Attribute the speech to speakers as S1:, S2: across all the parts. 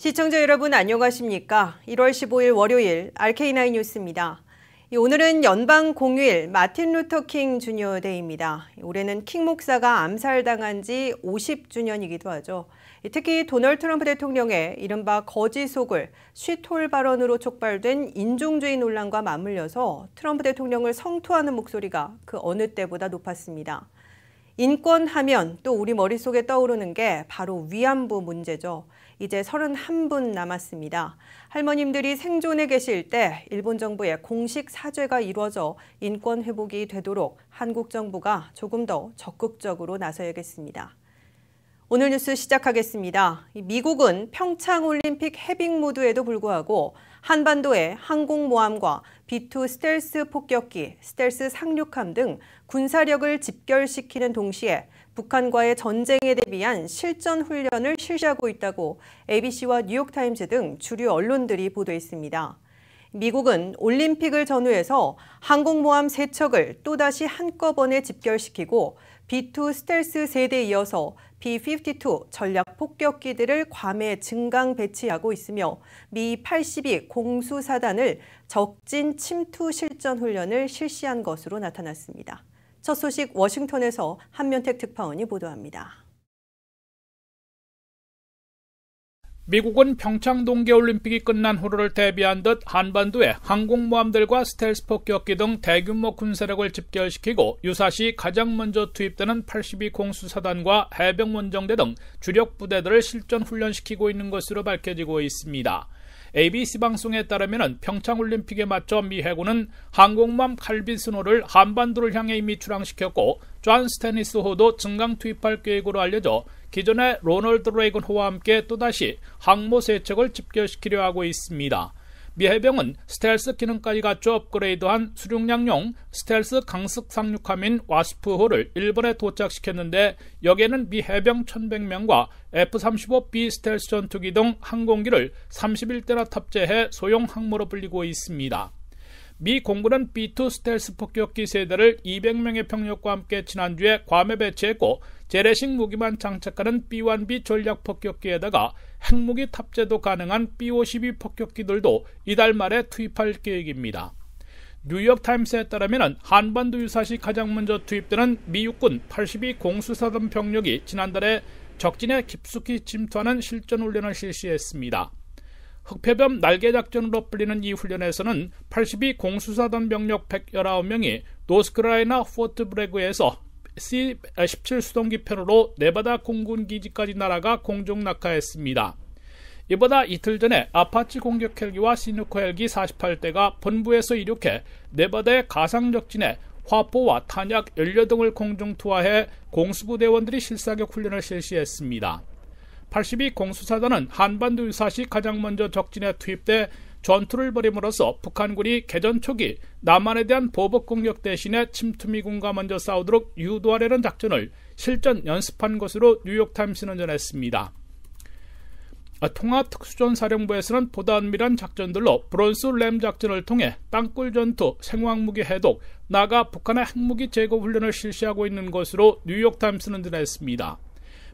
S1: 시청자 여러분 안녕하십니까? 1월 15일 월요일 RK9 뉴스입니다. 오늘은 연방 공휴일 마틴 루터 킹 주니어 데이입니다. 올해는 킹 목사가 암살당한 지 50주년이기도 하죠. 특히 도널드 트럼프 대통령의 이른바 거짓속을 쉬톨 발언으로 촉발된 인종주의 논란과 맞물려서 트럼프 대통령을 성토하는 목소리가 그 어느 때보다 높았습니다. 인권 하면 또 우리 머릿속에 떠오르는 게 바로 위안부 문제죠. 이제 31분 남았습니다. 할머님들이 생존해 계실 때 일본 정부의 공식 사죄가 이루어져 인권 회복이 되도록 한국 정부가 조금 더 적극적으로 나서야겠습니다. 오늘 뉴스 시작하겠습니다. 미국은 평창 올림픽 해빙 모드에도 불구하고 한반도에 항공모함과 B2 스텔스 폭격기, 스텔스 상륙함 등 군사력을 집결시키는 동시에 북한과의 전쟁에 대비한 실전 훈련을 실시하고 있다고 ABC와 뉴욕타임즈 등 주류 언론들이 보도했습니다. 미국은 올림픽을 전후해서 항공모함 세척을 또다시 한꺼번에 집결시키고 B2 스텔스 세대에 이어서 B-52 전략 폭격기들을 괌에 증강 배치하고 있으며 미-82 공수사단을 적진 침투 실전 훈련을 실시한 것으로 나타났습니다. 첫 소식 워싱턴에서 한면택 특파원이 보도합니다.
S2: 미국은 평창 동계올림픽이 끝난 후를 대비한 듯 한반도에 항공모함들과 스텔스 폭격기 등 대규모 군사력을 집결시키고 유사시 가장 먼저 투입되는 82 공수사단과 해병 원정대 등 주력 부대들을 실전 훈련시키고 있는 것으로 밝혀지고 있습니다. ABC 방송에 따르면 평창올림픽에 맞춰 미 해군은 항공모함 칼빈스호를 한반도를 향해 이미 출항시켰고 존 스테니스호도 증강 투입할 계획으로 알려져 기존의 로널드 레이건호와 함께 또다시 항모 세척을 집결시키려 하고 있습니다. 미 해병은 스텔스 기능까지 갖춰 업그레이드한 수륙량용 스텔스 강습 상륙함인 와스프호를 일본에 도착시켰는데 여기에는 미 해병 1100명과 F-35B 스텔스 전투기 등 항공기를 31대나 탑재해 소형 항모로 불리고 있습니다. 미 공군은 B2 스텔스 폭격기 세대를 200명의 병력과 함께 지난주에 괌에 배치했고 재래식 무기만 장착하는 B1B 전략 폭격기에다가 핵무기 탑재도 가능한 B52 폭격기들도 이달 말에 투입할 계획입니다. 뉴욕타임스에 따르면 한반도 유사시 가장 먼저 투입되는 미육군 82 공수사단 병력이 지난달에 적진에 깊숙이 침투하는 실전 훈련을 실시했습니다. 흑패범 날개 작전으로 불리는 이 훈련에서는 82 공수사단 병력 119명이 노스크라이나 포트 브레그에서 C-17 아, 수동기 편으로 네바다 공군 기지까지 날아가 공중 낙하했습니다. 이보다 이틀 전에 아파치 공격 헬기와 시누코 헬기 48대가 본부에서 이륙해 네바다의 가상적진에 화포와 탄약, 연료 등을 공중 투하해 공수부대원들이 실사격 훈련을 실시했습니다. 82 공수사단은 한반도 유사시 가장 먼저 적진에 투입돼 전투를 벌임으로써 북한군이 개전 초기 남한에 대한 보복 공격 대신에 침투미군과 먼저 싸우도록 유도하려는 작전을 실전 연습한 것으로 뉴욕타임스는 전했습니다. 통합특수전사령부에서는 보다 은밀한 작전들로 브론스 램 작전을 통해 땅굴 전투, 생화무기 해독, 나가 북한의 핵무기 제거 훈련을 실시하고 있는 것으로 뉴욕타임스는 전했습니다.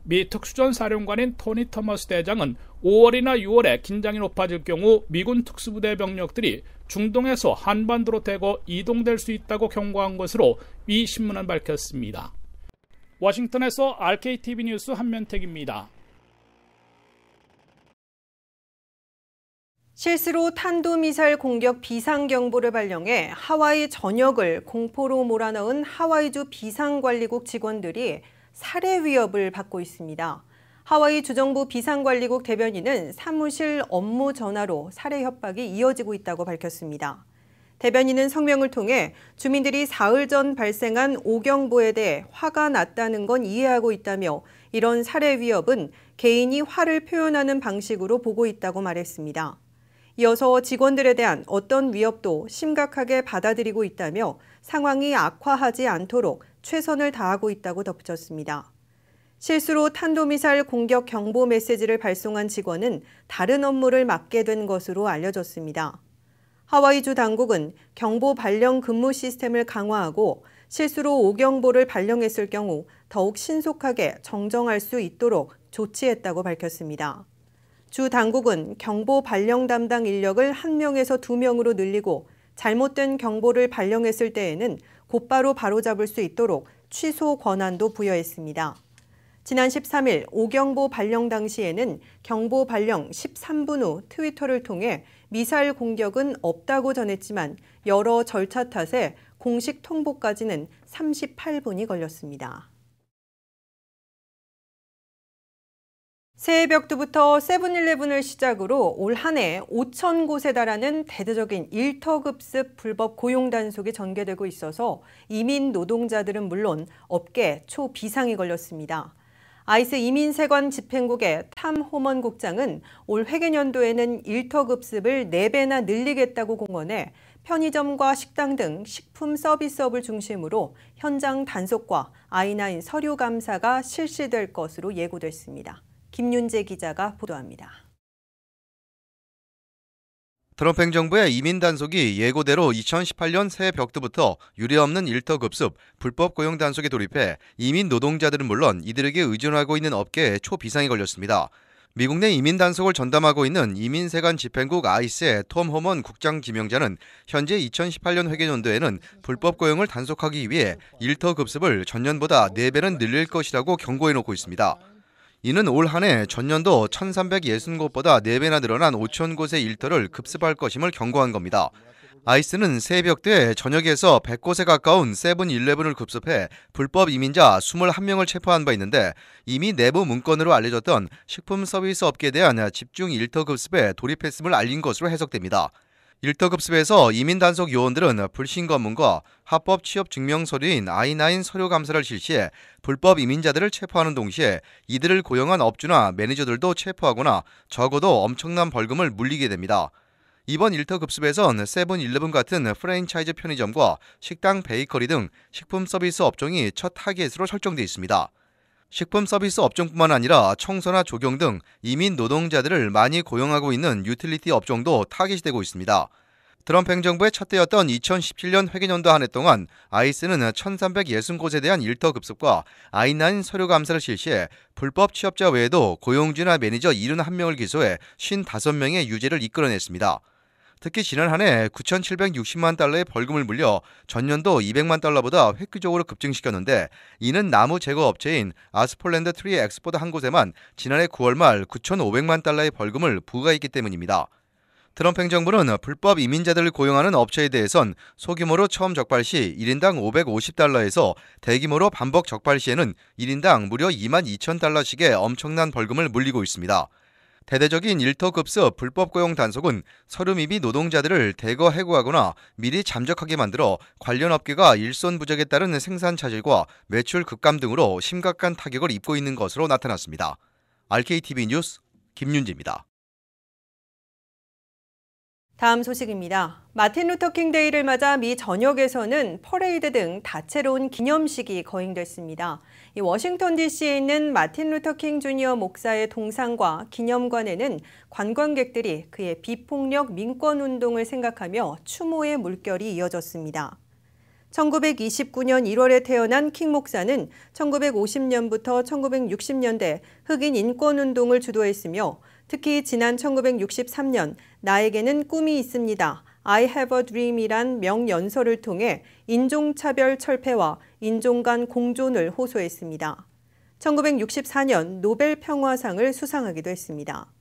S2: 미 특수전사령관인 토니 터머스 대장은 5월이나 6월에 긴장이 높아질 경우 미군 특수부대 병력들이 중동에서 한반도로 대거 이동될 수 있다고 경고한 것으로 이 신문은 밝혔습니다. 워싱턴에서 RKTV 뉴스 한면택입니다.
S1: 실수로 탄도미사일 공격 비상경보를 발령해 하와이 전역을 공포로 몰아넣은 하와이주 비상관리국 직원들이 살해 위협을 받고 있습니다. 하와이 주정부 비상관리국 대변인은 사무실 업무 전화로 살해 협박이 이어지고 있다고 밝혔습니다. 대변인은 성명을 통해 주민들이 사흘 전 발생한 오경보에 대해 화가 났다는 건 이해하고 있다며 이런 살해 위협은 개인이 화를 표현하는 방식으로 보고 있다고 말했습니다. 이어서 직원들에 대한 어떤 위협도 심각하게 받아들이고 있다며 상황이 악화하지 않도록 최선을 다하고 있다고 덧붙였습니다. 실수로 탄도미사일 공격 경보 메시지를 발송한 직원은 다른 업무를 맡게 된 것으로 알려졌습니다. 하와이주 당국은 경보 발령 근무 시스템을 강화하고 실수로 오경보를 발령했을 경우 더욱 신속하게 정정할 수 있도록 조치했다고 밝혔습니다. 주 당국은 경보 발령 담당 인력을 1명에서 2명으로 늘리고 잘못된 경보를 발령했을 때에는 곧바로 바로잡을 수 있도록 취소 권한도 부여했습니다. 지난 13일 오경보 발령 당시에는 경보 발령 13분 후 트위터를 통해 미사일 공격은 없다고 전했지만 여러 절차 탓에 공식 통보까지는 38분이 걸렸습니다. 새해벽두부터 세븐일레븐을 시작으로 올 한해 5천 곳에 달하는 대대적인 일터급습 불법 고용 단속이 전개되고 있어서 이민 노동자들은 물론 업계 초비상이 걸렸습니다. 아이스 이민세관 집행국의 탐 호먼 국장은 올회계년도에는 일터급습을 4배나 늘리겠다고 공언해 편의점과 식당 등 식품 서비스업을 중심으로 현장 단속과 I9 서류 감사가 실시될 것으로 예고됐습니다. 김윤재 기자가 보도합니다.
S3: 트럼프 행정부의 이민 단속이 예고대로 2018년 새해 벽두부터 유례없는 일터 급습, 불법 고용 단속에 돌입해 이민 노동자들은 물론 이들에게 의존하고 있는 업계에 초비상이 걸렸습니다. 미국 내 이민 단속을 전담하고 있는 이민세관 집행국 아이스의 톰 호먼 국장 지명자는 현재 2018년 회계연도에는 불법 고용을 단속하기 위해 일터 급습을 전년보다 4배는 늘릴 것이라고 경고해 놓고 있습니다. 이는 올 한해 전년도 1,360곳보다 4배나 늘어난 5천 곳의 일터를 급습할 것임을 경고한 겁니다. 아이스는 새벽때 저녁에서 100곳에 가까운 세븐일레븐을 급습해 불법 이민자 21명을 체포한 바 있는데 이미 내부 문건으로 알려졌던 식품 서비스 업계에 대한 집중 일터 급습에 돌입했음을 알린 것으로 해석됩니다. 일터급습에서 이민단속 요원들은 불신검문과 합법 취업 증명서류인 I9 서류 감사를 실시해 불법 이민자들을 체포하는 동시에 이들을 고용한 업주나 매니저들도 체포하거나 적어도 엄청난 벌금을 물리게 됩니다. 이번 일터급습에선 세븐일레븐 같은 프랜차이즈 편의점과 식당 베이커리 등 식품 서비스 업종이 첫 타겟으로 설정돼 있습니다. 식품 서비스 업종뿐만 아니라 청소나 조경 등 이민 노동자들을 많이 고용하고 있는 유틸리티 업종도 타깃이 되고 있습니다. 트럼프 행정부의 첫 해였던 2017년 회계연도 한 해 동안 아이스는 1,360곳에 대한 일터 급습과 아이9 서류 감사를 실시해 불법 취업자 외에도 고용주나 매니저 71명을 기소해 55명의 유죄를 이끌어냈습니다. 특히 지난 한해 9,760만 달러의 벌금을 물려 전년도 200만 달러보다 획기적으로 급증시켰는데 이는 나무 제거 업체인 아스폴랜드 트리 엑스포드 한 곳에만 지난해 9월 말 9,500만 달러의 벌금을 부과했기 때문입니다. 트럼프 행정부는 불법 이민자들을 고용하는 업체에 대해선 소규모로 처음 적발 시 1인당 550달러에서 대규모로 반복 적발 시에는 1인당 무려 2 2 0 0 0 달러씩의 엄청난 벌금을 물리고 있습니다. 대대적인 일터급습 불법 고용 단속은 서류 미비 노동자들을 대거 해고하거나 미리 잠적하게 만들어 관련 업계가 일손 부적에 따른 생산 차질과 매출 급감 등으로 심각한 타격을 입고 있는 것으로 나타났습니다. RKTV 뉴스 김윤지입니다.
S1: 다음 소식입니다. 마틴 루터 킹 데이를 맞아 미 전역에서는 퍼레이드 등 다채로운 기념식이 거행됐습니다. 워싱턴 DC에 있는 마틴 루터 킹 주니어 목사의 동상과 기념관에는 관광객들이 그의 비폭력 민권 운동을 생각하며 추모의 물결이 이어졌습니다. 1929년 1월에 태어난 킹 목사는 1950년부터 1960년대 흑인 인권운동을 주도했으며 특히 지난 1963년 나에게는 꿈이 있습니다. I have a dream이란 명연설을 통해 인종차별 철폐와 인종 간 공존을 호소했습니다. 1964년 노벨 평화상을 수상하기도 했습니다.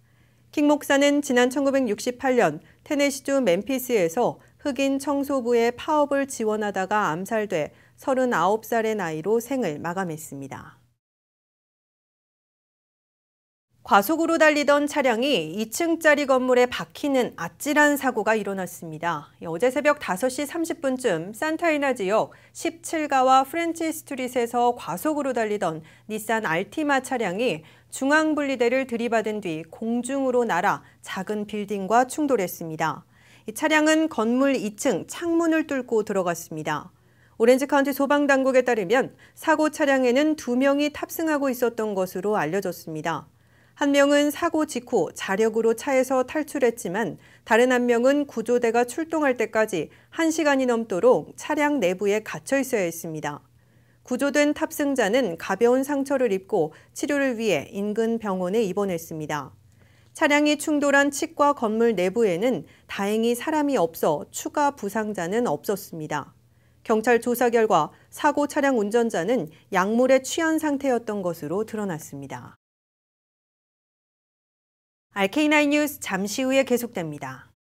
S1: 킹 목사는 지난 1968년 테네시주 멤피스에서 흑인 청소부의 파업을 지원하다가 암살돼 39살의 나이로 생을 마감했습니다. 과속으로 달리던 차량이 2층짜리 건물에 박히는 아찔한 사고가 일어났습니다. 어제 새벽 5시 30분쯤 산타이나 지역 17가와 프렌치 스트릿에서 과속으로 달리던 닛산 알티마 차량이 중앙분리대를 들이받은 뒤 공중으로 날아 작은 빌딩과 충돌했습니다. 차량은 건물 2층 창문을 뚫고 들어갔습니다. 오렌지 카운티 소방당국에 따르면 사고 차량에는 2명이 탑승하고 있었던 것으로 알려졌습니다. 한 명은 사고 직후 자력으로 차에서 탈출했지만 다른 한 명은 구조대가 출동할 때까지 1시간이 넘도록 차량 내부에 갇혀 있어야 했습니다. 구조된 탑승자는 가벼운 상처를 입고 치료를 위해 인근 병원에 입원했습니다. 차량이 충돌한 치과 건물 내부에는 다행히 사람이 없어 추가 부상자는 없었습니다. 경찰 조사 결과 사고 차량 운전자는 약물에 취한 상태였던 것으로 드러났습니다. RK9 뉴스 잠시 후에 계속됩니다.